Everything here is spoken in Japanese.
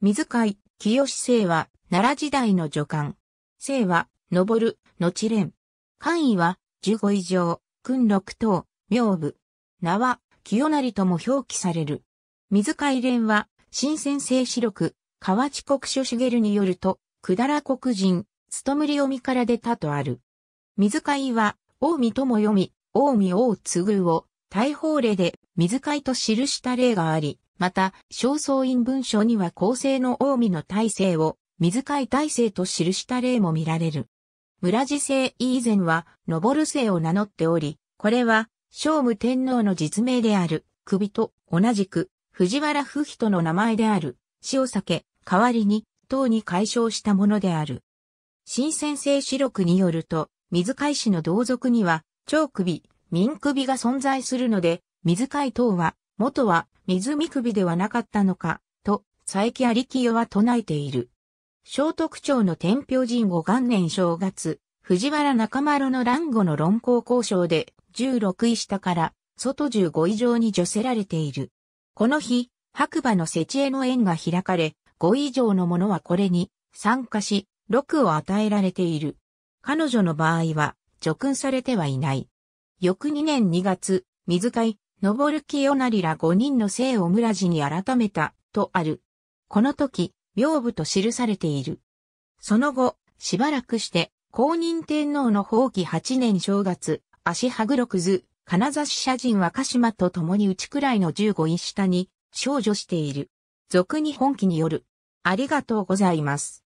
水海、清清は、奈良時代の助官。清は、登る、後連。官位は、十五以上、訓六等、名部。名は、清成とも表記される。水海連は、新鮮制四六、河内国書茂によると、くだら国人、とむりおみから出たとある。水海は、大見とも読み、大見大継ぐを、大法令で、水海と記した例があり、また、正倉院文書には後世の近江の大制を、水海大制と記した例も見られる。村寺姓以前は、昇る姓を名乗っており、これは、聖武天皇の実名である、首と同じく、藤原夫人の名前である、死を避け、代わりに、党に解消したものである。新先生史録によると、水海氏の同族には、長首、民首が存在するので、水海党は、元は、水見首ではなかったのか、と、佐伯有清は唱えている。聖徳町の天平神後元年正月、藤原中丸の乱後の論考交渉で、16位下から、外15以上に除せられている。この日、白馬の設営の縁が開かれ、5以上の者はこれに参加し、6を与えられている。彼女の場合は、除勲されてはいない。翌2年2月、水会、昇る清成ら五人の姓を村寺に改めた、とある。この時、屏風と記されている。その後、しばらくして、公認天皇の放棄八年正月、足はぐろくず、金指社人は鹿島と共に内くらいの十五位下に、少女している。俗に本気による。ありがとうございます。